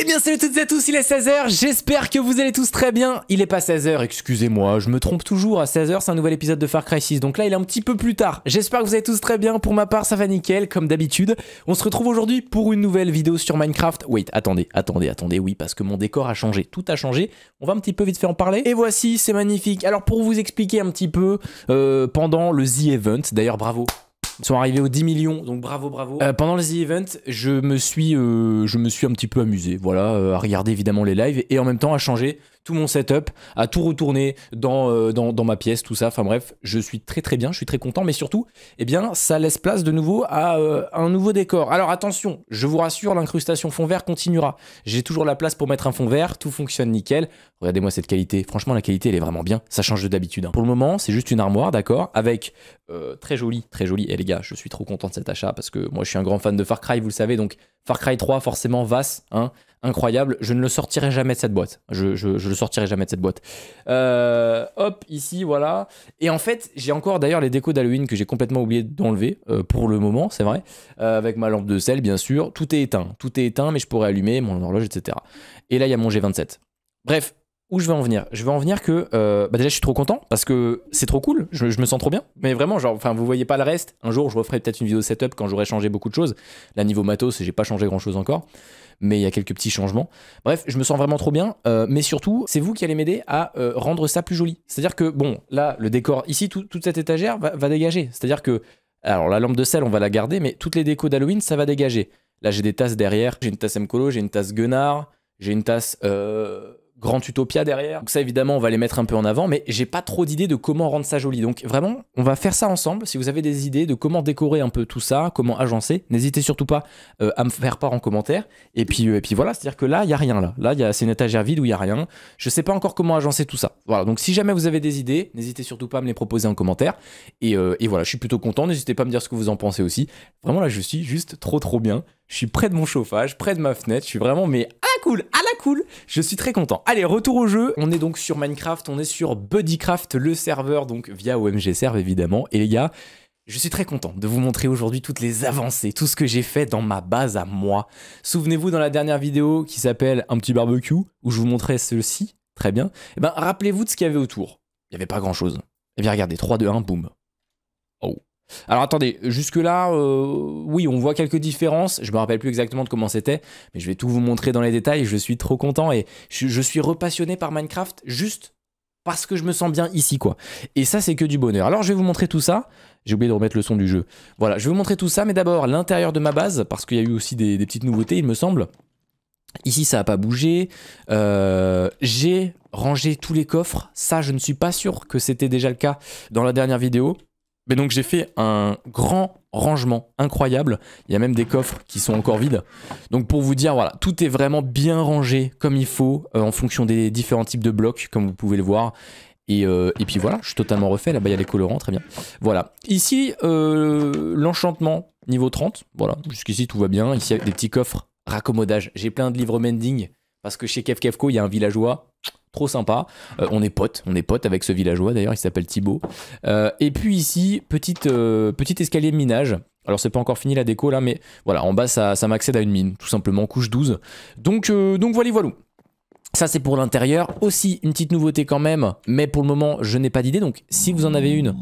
Eh bien salut toutes et à tous, il est 16h, j'espère que vous allez tous très bien. Il est pas 16h, excusez-moi, je me trompe toujours, à 16h c'est un nouvel épisode de Far Cry 6, donc là il est un petit peu plus tard. J'espère que vous allez tous très bien, pour ma part ça va nickel, comme d'habitude. On se retrouve aujourd'hui pour une nouvelle vidéo sur Minecraft. Wait, attendez, attendez, attendez, oui, parce que mon décor a changé, tout a changé. On va un petit peu vite fait en parler. Et voici, c'est magnifique. Alors pour vous expliquer un petit peu, euh, pendant le The Event, d'ailleurs bravo sont arrivés aux 10 millions, donc bravo, bravo. Euh, pendant les events, je me suis, euh, je me suis un petit peu amusé, voilà, euh, à regarder évidemment les lives et en même temps à changer tout mon setup, à tout retourner euh, dans, dans, ma pièce, tout ça. Enfin bref, je suis très très bien, je suis très content, mais surtout, eh bien, ça laisse place de nouveau à euh, un nouveau décor. Alors attention, je vous rassure, l'incrustation fond vert continuera. J'ai toujours la place pour mettre un fond vert, tout fonctionne nickel. Regardez-moi cette qualité. Franchement, la qualité, elle est vraiment bien. Ça change de d'habitude. Hein. Pour le moment, c'est juste une armoire, d'accord, avec euh, très joli, très joli. Et les gars, je suis trop content de cet achat parce que moi, je suis un grand fan de Far Cry, vous le savez, donc Far Cry 3, forcément, vaste, hein, incroyable. Je ne le sortirai jamais de cette boîte. Je, je, le sortirai jamais de cette boîte. Euh, hop, ici, voilà. Et en fait, j'ai encore d'ailleurs les décos d'Halloween que j'ai complètement oublié d'enlever euh, pour le moment, c'est vrai. Euh, avec ma lampe de sel, bien sûr. Tout est éteint. Tout est éteint, mais je pourrais allumer mon horloge, etc. Et là, il y a mon G27. Bref, où je vais en venir Je vais en venir que euh, bah, déjà je suis trop content parce que c'est trop cool, je, me sens trop bien. Mais vraiment, genre, enfin, vous voyez pas le reste. Un jour, je referai peut-être une vidéo setup quand j'aurai changé beaucoup de choses. Là, niveau matos, j'ai pas changé grand-chose encore, mais il y a quelques petits changements. Bref, je me sens vraiment trop bien. Euh, mais surtout, c'est vous qui allez m'aider à euh, rendre ça plus joli. C'est-à-dire que bon, là, le décor ici, toute cette étagère va, dégager. C'est-à-dire que alors la lampe de sel, on va la garder, mais toutes les décos d'Halloween, ça va dégager. Là, j'ai des tasses derrière. J'ai une tasse Mcolo, j'ai une tasse Guenard, j'ai une tasse. Euh Grand Utopia derrière. Donc ça évidemment on va les mettre un peu en avant, mais j'ai pas trop d'idées de comment rendre ça joli. Donc vraiment on va faire ça ensemble. Si vous avez des idées de comment décorer un peu tout ça, comment agencer, n'hésitez surtout pas euh, à me faire part en commentaire. Et puis, euh, et puis voilà, c'est-à-dire que là il y a rien là. Là c'est une étagère vide où il y a rien. Je sais pas encore comment agencer tout ça. Voilà, donc si jamais vous avez des idées, n'hésitez surtout pas à me les proposer en commentaire. Et, euh, et voilà, je suis plutôt content. N'hésitez pas à me dire ce que vous en pensez aussi. Vraiment là je suis juste trop trop bien je suis près de mon chauffage, près de ma fenêtre, je suis vraiment mais à la cool, à la cool, je suis très content. Allez, retour au jeu, on est donc sur Minecraft, on est sur BuddyCraft, le serveur, donc via OMG Serve évidemment, et les gars, je suis très content de vous montrer aujourd'hui toutes les avancées, tout ce que j'ai fait dans ma base à moi. Souvenez-vous dans la dernière vidéo qui s'appelle Un petit barbecue, où je vous montrais ceci, très bien, et eh ben rappelez-vous de ce qu'il y avait autour. Il n'y avait pas grand-chose. Eh bien regardez, 3, 2, 1, boum. Oh. Alors attendez, jusque-là, euh, oui, on voit quelques différences. Je me rappelle plus exactement de comment c'était, mais je vais tout vous montrer dans les détails. Je suis trop content et je, suis repassionné par Minecraft juste parce que je me sens bien ici, quoi. Et ça, c'est que du bonheur. Alors je vais vous montrer tout ça. J'ai oublié de remettre le son du jeu. Voilà, je vais vous montrer tout ça, mais d'abord l'intérieur de ma base, parce qu'il y a eu aussi des, petites nouveautés, il me semble. Ici, ça n'a pas bougé. Euh, j'ai rangé tous les coffres. Ça, je ne suis pas sûr que c'était déjà le cas dans la dernière vidéo. Mais donc j'ai fait un grand rangement incroyable. Il y a même des coffres qui sont encore vides. Donc pour vous dire, voilà, tout est vraiment bien rangé comme il faut euh, en fonction des différents types de blocs, comme vous pouvez le voir. Euh, et, puis voilà, je suis totalement refait. Là-bas, il y a les colorants, très bien. Voilà. Ici, euh, l'enchantement niveau 30. Voilà, jusqu'ici, tout va bien. Ici, il y a des petits coffres raccommodage. J'ai plein de livres mending parce que chez Kevko, il y a un villageois trop sympa. Euh, on est potes, on est potes avec ce villageois d'ailleurs, il s'appelle Thibaut. Euh, et puis ici, petite, euh, escalier de minage. Alors c'est pas encore fini la déco là, mais voilà, en bas ça, ça m'accède à une mine, tout simplement, couche 12. Donc, donc voilà, voilà. Ça c'est pour l'intérieur. Aussi une petite nouveauté quand même, mais pour le moment je n'ai pas d'idée, donc si vous en avez une...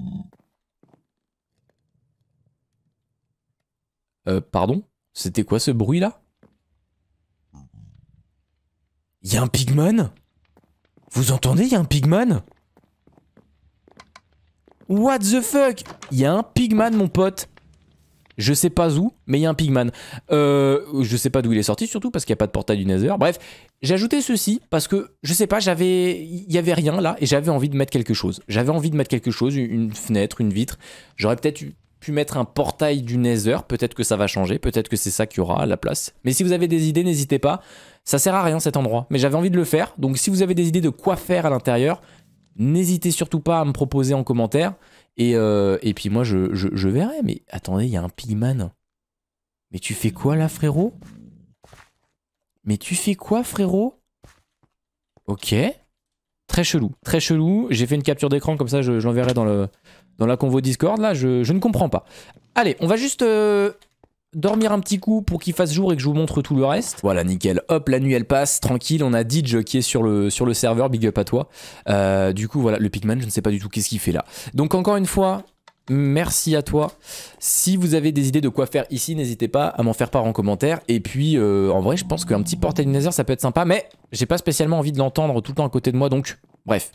pardon C'était quoi ce bruit là Il un pigman vous entendez, il y a un pigman What the fuck Il y a un pigman, mon pote je sais pas où, mais il y a un pigman. Euh, je sais pas d'où il est sorti, surtout parce qu'il n'y a pas de portail du Nether. Bref, j'ai ajouté ceci parce que je sais pas, j'avais, il n'y avait rien là et j'avais envie de mettre quelque chose. J'avais envie de mettre quelque chose, une fenêtre, une vitre. J'aurais peut-être eu pu mettre un portail du Nether. Peut-être que ça va changer, peut-être que c'est ça qu'il y aura à la place. Mais si vous avez des idées, n'hésitez pas. Ça sert à rien cet endroit, mais j'avais envie de le faire. Donc si vous avez des idées de quoi faire à l'intérieur, n'hésitez surtout pas à me proposer en commentaire. Et, euh, puis moi, je, je, verrai. Mais attendez, il y a un pigman. Mais tu fais quoi là, frérot Mais tu fais quoi, frérot Ok. Très chelou, très chelou. J'ai fait une capture d'écran, comme ça je l'enverrai dans le dans la convo Discord, là, je, ne comprends pas. Allez, on va juste euh, dormir un petit coup pour qu'il fasse jour et que je vous montre tout le reste. Voilà, nickel. Hop, la nuit, elle passe, tranquille. On a Didge qui est sur le, sur le serveur, big up à toi. Euh, du coup, voilà, le Pikman, je ne sais pas du tout qu'est-ce qu'il fait là. Donc, encore une fois, Merci à toi. Si vous avez des idées de quoi faire ici, n'hésitez pas à m'en faire part en commentaire. Et puis, euh, en vrai, je pense qu'un petit portail laser, ça peut être sympa, mais j'ai pas spécialement envie de l'entendre tout le temps à côté de moi, donc Bref,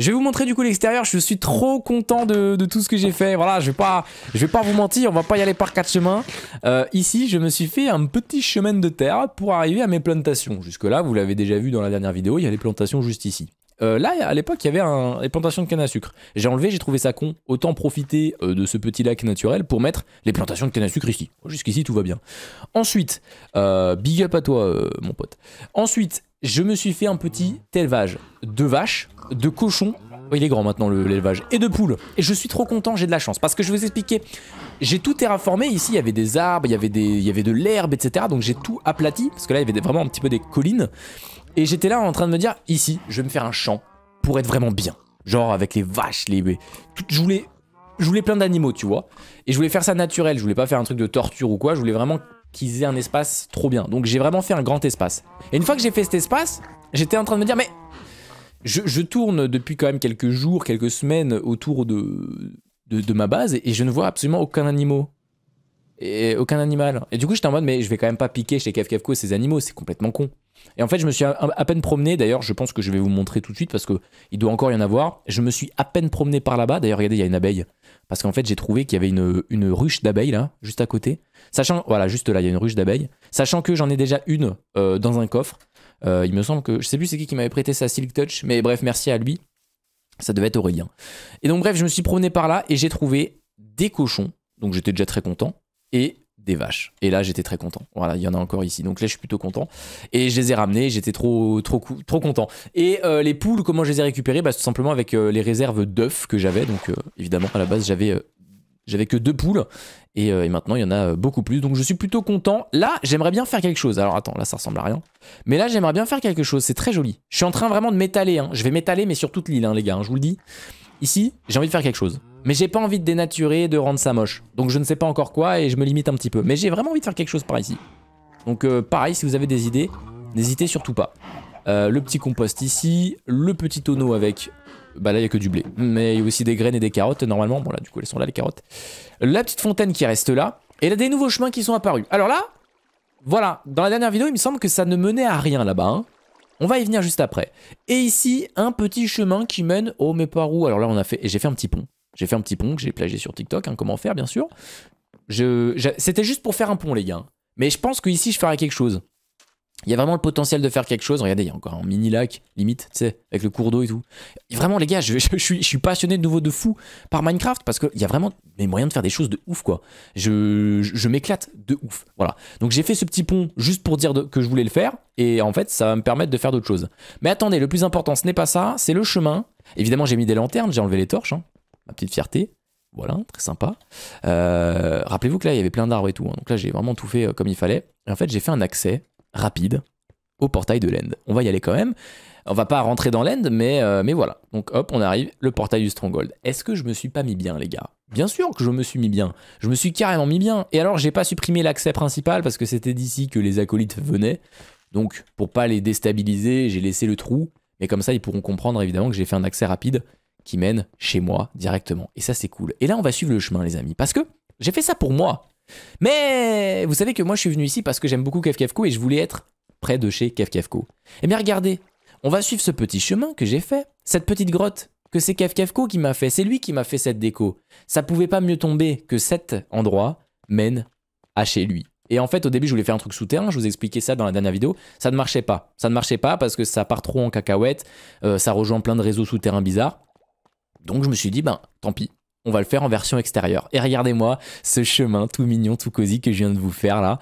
je vais vous montrer du coup l'extérieur, je suis trop content de, tout ce que j'ai fait, voilà, je vais pas je vais pas vous mentir, on va pas y aller par quatre chemins. Euh, ici, je me suis fait un petit chemin de terre pour arriver à mes plantations. Jusque là, vous l'avez déjà vu dans la dernière vidéo, il y a les plantations juste ici. Euh, là, à l'époque, il y avait un, plantations de canne à sucre. J'ai enlevé, j'ai trouvé ça con. Autant profiter euh, de ce petit lac naturel pour mettre les plantations de canne à sucre ici. Oh, jusqu'ici, tout va bien. Ensuite, euh, big up à toi, mon pote. Ensuite, je me suis fait un petit élevage de vaches, de cochons. Oh, il est grand maintenant l'élevage. Et de poules. Et je suis trop content, j'ai de la chance. Parce que je vais vous expliquer, j'ai tout terraformé. Ici, il y avait des arbres, il y avait, des, il y avait de l'herbe, etc. Donc j'ai tout aplati. Parce que là, il y avait vraiment un petit peu des collines. Et j'étais là en train de me dire, ici, je vais me faire un champ pour être vraiment bien. Genre avec les vaches, les... je voulais, je voulais plein d'animaux, tu vois. Et je voulais faire ça naturel, je voulais pas faire un truc de torture ou quoi, je voulais vraiment qu'ils aient un espace trop bien. Donc j'ai vraiment fait un grand espace. Et une fois que j'ai fait cet espace, j'étais en train de me dire, mais... Je, tourne depuis quand même quelques jours, quelques semaines autour de, de, ma base et je ne vois absolument aucun animal. Et aucun animal. Et du coup, j'étais en mode, mais je vais quand même pas piquer chez KevKevCo ces animaux, c'est complètement con. Et en fait, je me suis à, peine promené. D'ailleurs, je pense que je vais vous montrer tout de suite parce que il doit encore y en avoir. Je me suis à peine promené par là-bas. D'ailleurs, regardez, il y a une abeille. Parce qu'en fait, j'ai trouvé qu'il y avait une, ruche d'abeilles là, juste à côté. Sachant, voilà, juste là, il y a une ruche d'abeilles. Sachant que j'en ai déjà une euh, dans un coffre. Euh, il me semble que je sais plus c'est qui qui m'avait prêté sa Silk Touch, mais bref, merci à lui. Ça devait être Aurélien. Hein. Et donc bref, je me suis promené par là et j'ai trouvé des cochons. Donc j'étais déjà très content et des vaches. Et là, j'étais très content. Voilà, il y en a encore ici. Donc là, je suis plutôt content. Et je les ai ramenés. J'étais trop, trop, trop content. Et euh, les poules, comment je les ai récupérées bah, Tout simplement avec euh, les réserves d'œufs que j'avais. Donc euh, évidemment, à la base, j'avais j'avais que deux poules et, maintenant il y en a beaucoup plus. Donc je suis plutôt content. Là, j'aimerais bien faire quelque chose. Alors attends, là ça ressemble à rien. Mais là, j'aimerais bien faire quelque chose. C'est très joli. Je suis en train vraiment de m'étaler. Hein. Je vais m'étaler, mais sur toute l'île, hein, les gars. Hein, je vous le dis. Ici, j'ai envie de faire quelque chose. Mais j'ai pas envie de dénaturer, de rendre ça moche. Donc je ne sais pas encore quoi et je me limite un petit peu. Mais j'ai vraiment envie de faire quelque chose par ici. Donc euh, pareil, si vous avez des idées, n'hésitez surtout pas. Euh, le petit compost ici, le petit tonneau avec... Bah là, il n'y a que du blé. Mais il y a aussi des graines et des carottes, normalement. Bon là, du coup, elles sont là, les carottes. La petite fontaine qui reste là. Et là, des nouveaux chemins qui sont apparus. Alors là, voilà. Dans la dernière vidéo, il me semble que ça ne menait à rien là-bas. Hein. On va y venir juste après. Et ici, un petit chemin qui mène... Oh, mais par où Alors là, on a fait... J'ai fait un petit pont. J'ai fait un petit pont que j'ai plagié sur TikTok, hein, comment faire bien sûr. C'était juste pour faire un pont les gars. Mais je pense qu'ici je ferai quelque chose. Il y a vraiment le potentiel de faire quelque chose. Regardez, il y a encore un mini lac, limite, tu sais, avec le cours d'eau et tout. vraiment, les gars, je, suis, passionné de nouveau de fou par Minecraft parce qu'il y a vraiment des moyens de faire des choses de ouf, quoi. Je, m'éclate de ouf. Voilà. Donc, j'ai fait ce petit pont juste pour dire que je voulais le faire. Et en fait, ça va me permettre de faire d'autres choses. Mais attendez, le plus important, ce n'est pas ça, c'est le chemin. Évidemment, j'ai mis des lanternes, j'ai enlevé les torches. Hein petite fierté. Voilà, très sympa. Euh, rappelez-vous que là, il y avait plein d'arbres et tout. Hein. Donc là, j'ai vraiment tout fait euh, comme il fallait. en fait, j'ai fait un accès rapide au portail de l'End. On va y aller quand même. On va pas rentrer dans l'End, mais, euh, mais voilà. Donc hop, on arrive, le portail du Stronghold. Est-ce que je me suis pas mis bien, les gars Bien sûr que je me suis mis bien. Je me suis carrément mis bien. Et alors, j'ai pas supprimé l'accès principal parce que c'était d'ici que les acolytes venaient. Donc, pour pas les déstabiliser, j'ai laissé le trou. Mais comme ça, ils pourront comprendre évidemment que j'ai fait un accès rapide qui mène chez moi directement. Et ça, c'est cool. Et là, on va suivre le chemin, les amis, parce que j'ai fait ça pour moi. Mais vous savez que moi, je suis venu ici parce que j'aime beaucoup Kefkefko et je voulais être près de chez Kefkefko. Eh bien, regardez, on va suivre ce petit chemin que j'ai fait, cette petite grotte que c'est Kefkefko qui m'a fait, c'est lui qui m'a fait cette déco. Ça pouvait pas mieux tomber que cet endroit mène à chez lui. Et en fait, au début, je voulais faire un truc souterrain, je vous expliquais ça dans la dernière vidéo, ça ne marchait pas. Ça ne marchait pas parce que ça part trop en cacahuète, euh, ça rejoint plein de réseaux souterrains bizarres. Donc je me suis dit, ben tant pis, on va le faire en version extérieure. Et regardez-moi ce chemin tout mignon, tout cosy que je viens de vous faire là.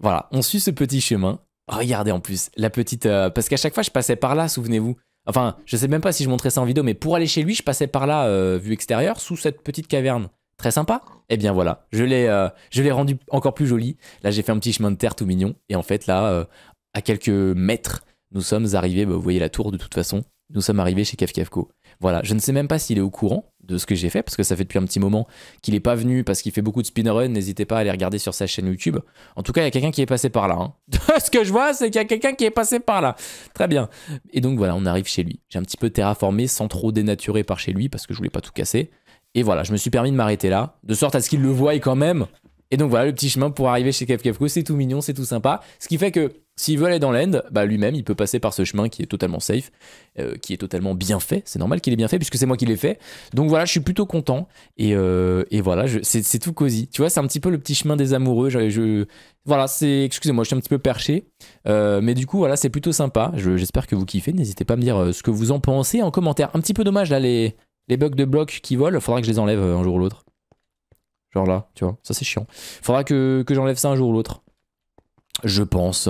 Voilà, on suit ce petit chemin. Regardez en plus la petite... Euh, parce qu'à chaque fois, je passais par là, souvenez-vous. Enfin, je sais même pas si je montrais ça en vidéo, mais pour aller chez lui, je passais par là, euh, vue extérieure, sous cette petite caverne. Très sympa. Eh bien voilà, euh, je l'ai rendu encore plus joli. Là, j'ai fait un petit chemin de terre tout mignon. Et en fait, là, à quelques mètres, nous sommes arrivés, bah, vous voyez la tour de toute façon, nous sommes arrivés chez Kafkafko. Voilà, je ne sais même pas s'il est au courant de ce que j'ai fait, parce que ça fait depuis un petit moment qu'il n'est pas venu, parce qu'il fait beaucoup de run, n'hésitez pas à aller regarder sur sa chaîne YouTube. En tout cas, il y a quelqu'un qui est passé par là. Hein. ce que je vois, c'est qu'il y a quelqu'un qui est passé par là. Très bien. Et donc voilà, on arrive chez lui. J'ai un petit peu terraformé sans trop dénaturer par chez lui, parce que je voulais pas tout casser. Et voilà, je me suis permis de m'arrêter là, de sorte à ce qu'il le voie quand même. Et donc voilà, le petit chemin pour arriver chez Kevco, c'est tout mignon, c'est tout sympa. Ce qui fait que s'il veut aller dans l'end, bah lui-même, il peut passer par ce chemin qui est totalement safe, euh, qui est totalement bien fait. C'est normal qu'il ait bien fait puisque c'est moi qui l'ai fait. Donc voilà, je suis plutôt content. Et, euh, voilà, c'est tout cosy. Tu vois, c'est un petit peu le petit chemin des amoureux. voilà, c'est. Excusez-moi, je suis un petit peu perché. Euh, mais du coup, voilà, c'est plutôt sympa. J'espère que vous kiffez. N'hésitez pas à me dire ce que vous en pensez en commentaire. Un petit peu dommage, là, les, bugs de blocs qui volent. Il Faudra que je les enlève un jour ou l'autre. Genre là, tu vois, ça c'est chiant. Il Faudra que, que j'enlève ça un jour ou l'autre je pense.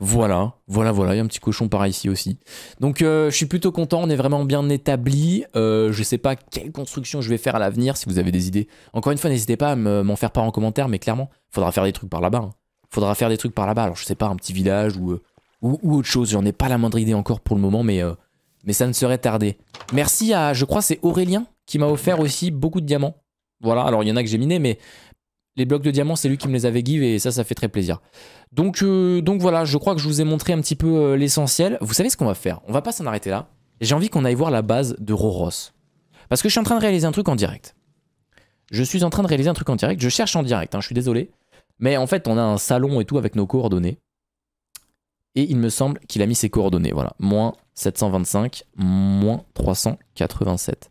Voilà, voilà, voilà, il y a un petit cochon par ici aussi. Donc euh, je suis plutôt content, on est vraiment bien établi. Je euh, je sais pas quelle construction je vais faire à l'avenir, si vous avez des idées. Encore une fois, n'hésitez pas à m'en faire part en commentaire, mais clairement, il faudra faire des trucs par là-bas. Il hein. Faudra faire des trucs par là-bas, alors je sais pas, un petit village euh, ou, ou, autre chose, j'en ai pas la moindre idée encore pour le moment, mais, mais ça ne serait tardé. Merci à, je crois c'est Aurélien qui m'a offert aussi beaucoup de diamants. Voilà, alors il y en a que j'ai miné, mais, les blocs de diamants, c'est lui qui me les avait give et ça, ça fait très plaisir. Donc, euh, donc voilà, je crois que je vous ai montré un petit peu euh, l'essentiel. Vous savez ce qu'on va faire On va pas s'en arrêter là. J'ai envie qu'on aille voir la base de Roros. Parce que je suis en train de réaliser un truc en direct. Je suis en train de réaliser un truc en direct. Je cherche en direct, hein, je suis désolé. Mais en fait, on a un salon et tout avec nos coordonnées. Et il me semble qu'il a mis ses coordonnées. Voilà, moins 725, moins 387.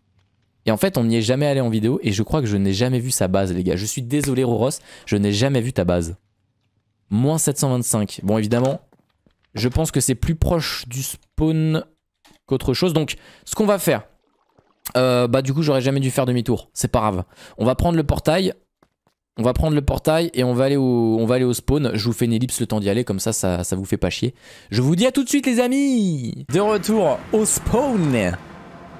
Et en fait, on n'y est jamais allé en vidéo et je crois que je n'ai jamais vu sa base, les gars. Je suis désolé, Roros, je n'ai jamais vu ta base. Moins 725. Bon, évidemment, je pense que c'est plus proche du spawn qu'autre chose. Donc, ce qu'on va faire, euh, bah du coup, j'aurais jamais dû faire demi-tour. C'est pas grave. On va prendre le portail. On va prendre le portail et on va aller au, on va aller au spawn. Je vous fais une ellipse le temps d'y aller, comme ça, ça, ça vous fait pas chier. Je vous dis à tout de suite, les amis De retour au spawn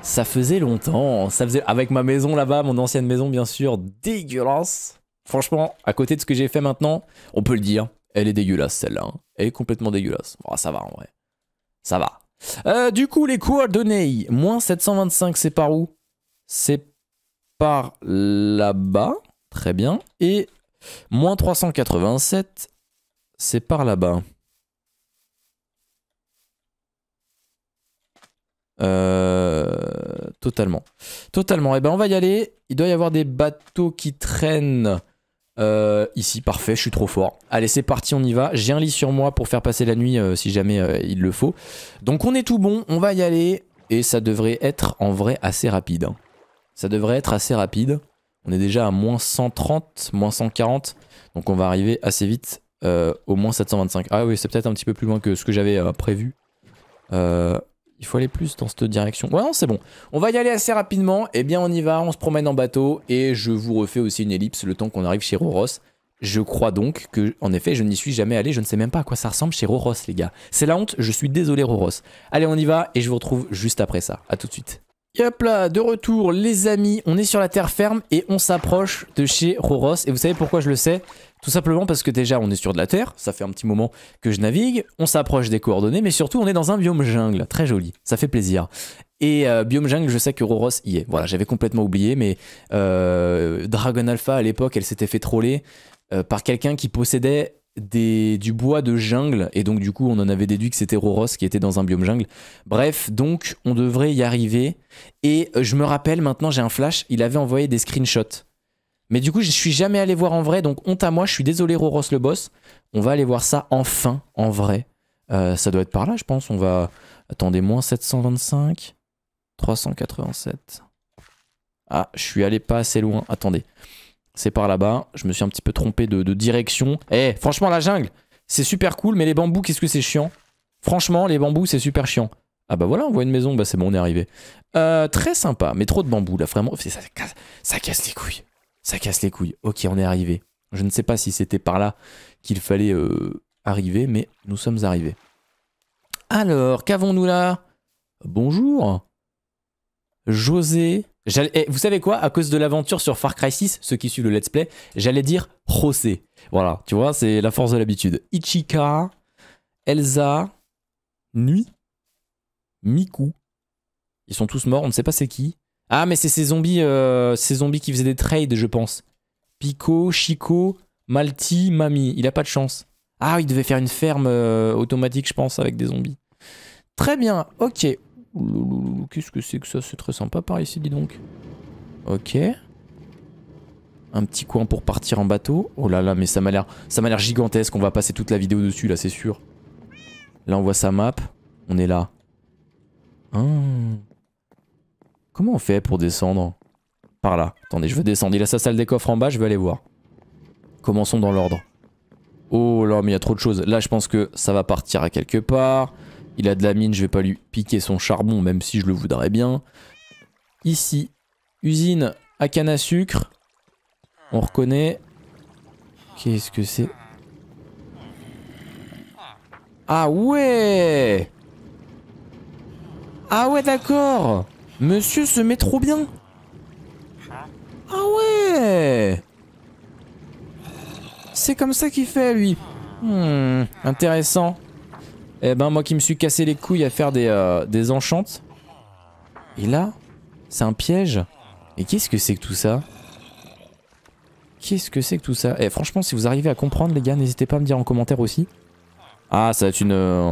ça faisait longtemps, ça faisait avec ma maison là-bas, mon ancienne maison bien sûr, dégueulasse. Franchement, à côté de ce que j'ai fait maintenant, on peut le dire, elle est dégueulasse celle-là. Hein. Elle est complètement dégueulasse. Oh, ça va en vrai. Ça va. Euh, du coup, les coordonnées, moins 725, c'est par où C'est par là-bas. Très bien. Et moins 387, c'est par là-bas. Euh, totalement. Totalement. Et eh ben on va y aller. Il doit y avoir des bateaux qui traînent euh, ici. Parfait, je suis trop fort. Allez, c'est parti, on y va. J'ai un lit sur moi pour faire passer la nuit euh, si jamais il le faut. Donc on est tout bon, on va y aller. Et ça devrait être en vrai assez rapide. Hein. Ça devrait être assez rapide. On est déjà à moins 130, moins 140. Donc on va arriver assez vite au moins 725. Ah oui, c'est peut-être un petit peu plus loin que ce que j'avais prévu il faut aller plus dans cette direction. Ouais, non, c'est bon. On va y aller assez rapidement. Eh bien, on y va, on se promène en bateau. Et je vous refais aussi une ellipse le temps qu'on arrive chez Roros. Je crois donc que, en effet, je n'y suis jamais allé. Je ne sais même pas à quoi ça ressemble chez Roros, les gars. C'est la honte, je suis désolé, Roros. Allez, on y va et je vous retrouve juste après ça. A tout de suite hop là, de retour les amis, on est sur la terre ferme et on s'approche de chez Roros. Et vous savez pourquoi je le sais Tout simplement parce que déjà on est sur de la terre, ça fait un petit moment que je navigue, on s'approche des coordonnées, mais surtout on est dans un biome jungle, très joli, ça fait plaisir. Et euh, biome jungle, je sais que Roros y est. Voilà, j'avais complètement oublié, mais euh, Dragon Alpha à l'époque, elle s'était fait troller euh, par quelqu'un qui possédait du bois de jungle, et donc du coup on en avait déduit que c'était Roros qui était dans un biome jungle. Bref, donc on devrait y arriver. Et euh, je me rappelle maintenant, j'ai un flash, il avait envoyé des screenshots. Mais du coup, je suis jamais allé voir en vrai, donc honte à moi, je suis désolé Roros le boss. On va aller voir ça enfin, en vrai. Euh, ça doit être par là, je pense. On va... Attendez, moins 725, 387. Ah, je suis allé pas assez loin, attendez. C'est par là-bas. Je me suis un petit peu trompé de, direction. Eh, franchement, la jungle, c'est super cool, mais les bambous, qu'est-ce que c'est chiant Franchement, les bambous, c'est super chiant. Ah bah voilà, on voit une maison, bah c'est bon, on est arrivé. Euh, très sympa, mais trop de bambous, là, vraiment. Ça, casse, ça casse les couilles. Ça casse les couilles. Ok, on est arrivé. Je ne sais pas si c'était par là qu'il fallait euh, arriver, mais nous sommes arrivés. Alors, qu'avons-nous là Bonjour. José eh, vous savez quoi À cause de l'aventure sur Far Cry 6, ceux qui suivent le let's play, j'allais dire José. Voilà, tu vois, c'est la force de l'habitude. Ichika, Elsa, Nuit, Miku. Ils sont tous morts, on ne sait pas c'est qui. Ah, mais c'est ces zombies, euh, ces zombies qui faisaient des trades, je pense. Pico, Chico, Malti, Mami. Il n'a pas de chance. Ah, il devait faire une ferme euh, automatique, je pense, avec des zombies. Très bien, ok. Qu'est-ce que c'est que ça C'est très sympa par ici, dis donc. Ok. Un petit coin pour partir en bateau. Oh là là, mais ça m'a l'air ça m'a l'air gigantesque. On va passer toute la vidéo dessus, là, c'est sûr. Là, on voit sa map. On est là. Hein. Comment on fait pour descendre Par là. Attendez, je veux descendre. Il a sa salle des coffres en bas, je vais aller voir. Commençons dans l'ordre. Oh là, mais il y a trop de choses. Là, je pense que ça va partir à quelque part. Il a de la mine, je vais pas lui piquer son charbon, même si je le voudrais bien. Ici, usine à canne à sucre. On reconnaît. Qu'est-ce que c'est Ah ouais Ah ouais, d'accord Monsieur se met trop bien Ah ouais C'est comme ça qu'il fait, lui. Hmm, intéressant. Eh ben moi qui me suis cassé les couilles à faire des, euh, des enchantes. Et là, c'est un piège. Et qu'est-ce que c'est que tout ça Qu'est-ce que c'est que tout ça Eh franchement si vous arrivez à comprendre les gars, n'hésitez pas à me dire en commentaire aussi. Ah ça va être une... Euh,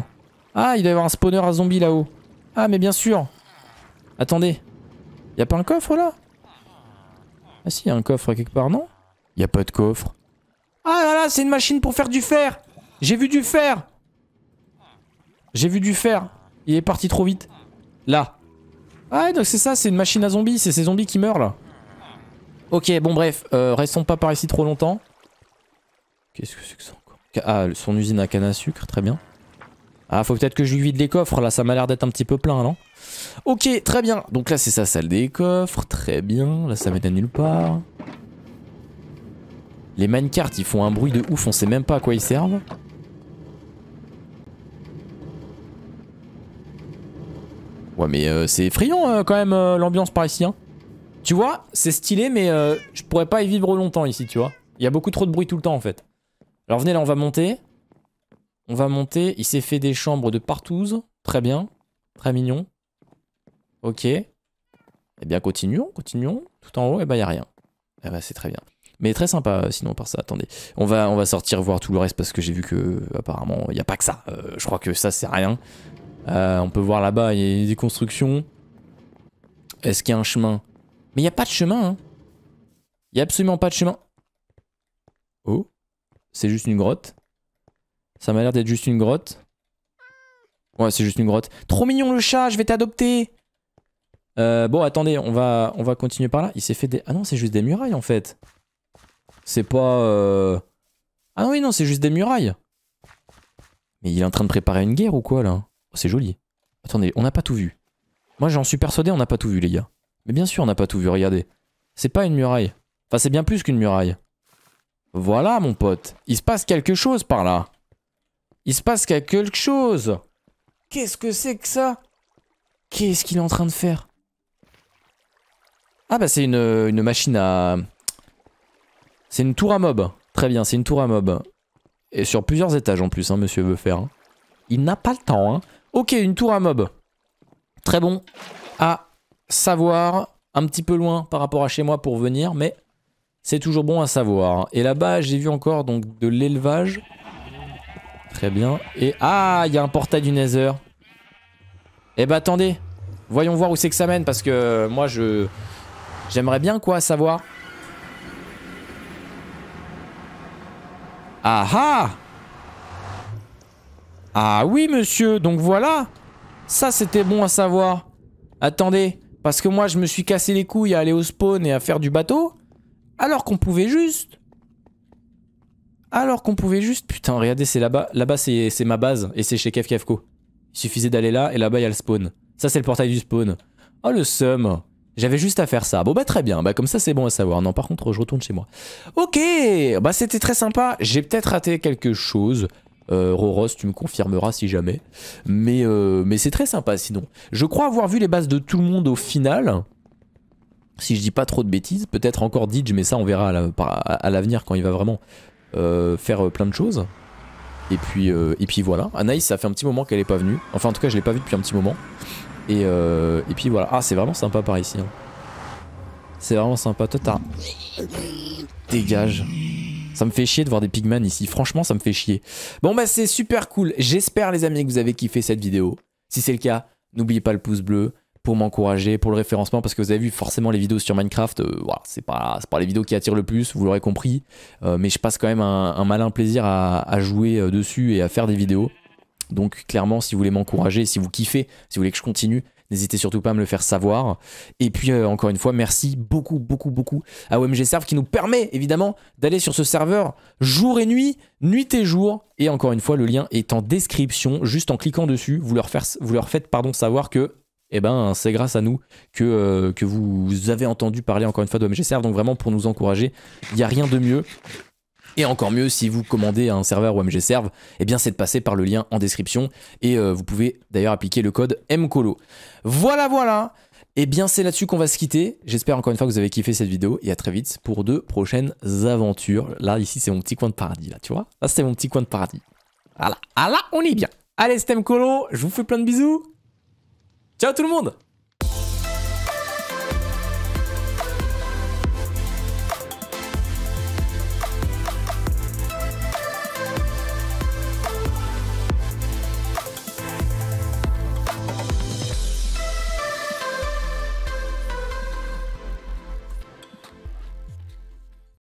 ah il doit y avoir un spawner à zombies là-haut. Ah mais bien sûr Attendez. Y a pas un coffre là Ah si y a un coffre quelque part non Y a pas de coffre. Ah là là c'est une machine pour faire du fer J'ai vu du fer j'ai vu du fer. Il est parti trop vite. Là. Ah donc c'est ça, c'est une machine à zombies. C'est ces zombies qui meurent là. Ok, bon bref, euh, restons pas par ici trop longtemps. Qu'est-ce que c'est que ça encore Ah, son usine à canne à sucre, très bien. Ah, faut peut-être que je lui vide les coffres, là, ça m'a l'air d'être un petit peu plein, non Ok, très bien. Donc là, c'est sa salle des coffres, très bien. Là, ça à nulle part. Les minecarts, ils font un bruit de ouf, on sait même pas à quoi ils servent. mais euh, c'est friand euh, quand même euh, l'ambiance par ici. Tu vois, c'est stylé, mais je pourrais pas y vivre longtemps ici, tu vois. Il y a beaucoup trop de bruit tout le temps en fait. Alors venez là, on va monter. On va monter. Il s'est fait des chambres de partouze. Très bien. Très mignon. Ok. Eh bien, continuons, continuons. Tout en haut, et eh ben, il n'y a rien. Eh ben, c'est très bien. Mais très sympa, sinon, par ça. Attendez. On va, on va sortir voir tout le reste parce que j'ai vu que, apparemment, il n'y a pas que ça. je crois que ça, c'est rien. Euh, on peut voir là-bas, il y a des constructions. Est-ce qu'il y a un chemin Mais il n'y a pas de chemin. Hein. Il n'y a absolument pas de chemin. Oh, c'est juste une grotte. Ça m'a l'air d'être juste une grotte. Ouais, c'est juste une grotte. Trop mignon le chat, je vais t'adopter. Euh, bon, attendez, on va, on va continuer par là. Il s'est fait des... Ah non, c'est juste des murailles en fait. C'est pas... Euh, ah oui, non, c'est juste des murailles. Mais il est en train de préparer une guerre ou quoi là c'est joli. Attendez, on n'a pas tout vu. Moi, j'en suis persuadé, on n'a pas tout vu, les gars. Mais bien sûr, on n'a pas tout vu, regardez. C'est pas une muraille. Enfin, c'est bien plus qu'une muraille. Voilà, mon pote. Il se passe quelque chose par là. Il se passe quelque chose. Qu'est-ce que c'est que ça Qu'est-ce qu'il est en train de faire Ah bah c'est une, euh, une, machine à... C'est une tour à mob. Très bien, c'est une tour à mob. Et sur plusieurs étages en plus, hein, monsieur veut faire. Hein. Il n'a pas le temps, hein. Ok, une tour à mob. Très bon à savoir. Un petit peu loin par rapport à chez moi pour venir, mais c'est toujours bon à savoir. Et là-bas, j'ai vu encore donc de l'élevage. Très bien. Et ah, il y a un portail du Nether. Eh bah ben, attendez, voyons voir où c'est que ça mène parce que moi je j'aimerais bien quoi savoir. Ah ah ah oui, monsieur, donc voilà. Ça, c'était bon à savoir. Attendez, parce que moi, je me suis cassé les couilles à aller au spawn et à faire du bateau. Alors qu'on pouvait juste... Alors qu'on pouvait juste... Putain, regardez, c'est là-bas. Là-bas, c'est ma base. Et c'est chez Kefkefko. Il suffisait d'aller là, et là-bas, il y a le spawn. Ça, c'est le portail du spawn. Oh, le seum j'avais juste à faire ça. Bon bah très bien, bah comme ça c'est bon à savoir. Non par contre je retourne chez moi. Ok, bah c'était très sympa. J'ai peut-être raté quelque chose. Euh, Roros, tu me confirmeras si jamais. Mais, euh, mais c'est très sympa sinon. Je crois avoir vu les bases de tout le monde au final. Si je dis pas trop de bêtises, peut-être encore Didge, mais ça on verra à l'avenir quand il va vraiment euh, faire plein de choses. Et puis, et puis voilà. Anaïs, ça fait un petit moment qu'elle est pas venue. Enfin, en tout cas, je l'ai pas vue depuis un petit moment. Et, et puis voilà. Ah, c'est vraiment sympa par ici. Hein. C'est vraiment sympa. Tata, Dégage. Ça me fait chier de voir des pigman ici. Franchement, ça me fait chier. Bon, bah, c'est super cool. J'espère, les amis, que vous avez kiffé cette vidéo. Si c'est le cas, n'oubliez pas le pouce bleu pour m'encourager, pour le référencement, parce que vous avez vu forcément les vidéos sur Minecraft, voilà, euh, c'est pas, pas les vidéos qui attirent le plus, vous l'aurez compris, euh, mais je passe quand même un, malin plaisir à, jouer euh, dessus et à faire des vidéos. Donc clairement, si vous voulez m'encourager, si vous kiffez, si vous voulez que je continue, N'hésitez surtout pas à me le faire savoir. Et puis, euh, encore une fois, merci beaucoup, beaucoup, beaucoup à OMG Serve qui nous permet évidemment d'aller sur ce serveur jour et nuit, nuit et jour. Et encore une fois, le lien est en description. Juste en cliquant dessus, vous leur, faites pardon, savoir que eh ben, c'est grâce à nous que, euh, que vous avez entendu parler encore une fois d'OMG Serve. Donc vraiment, pour nous encourager, il n'y a rien de mieux. Et encore mieux, si vous commandez un serveur ou Serve, eh bien c'est de passer par le lien en description et euh, vous pouvez d'ailleurs appliquer le code MCOLO. Voilà, voilà Et eh bien c'est là-dessus qu'on va se quitter. J'espère encore une fois que vous avez kiffé cette vidéo et à très vite pour de prochaines aventures. Là, ici, c'est mon petit coin de paradis, là, tu vois Là, c'est mon petit coin de paradis. Ah là, on est bien Allez, c'était MCOLO, je vous fais plein de bisous Ciao tout le monde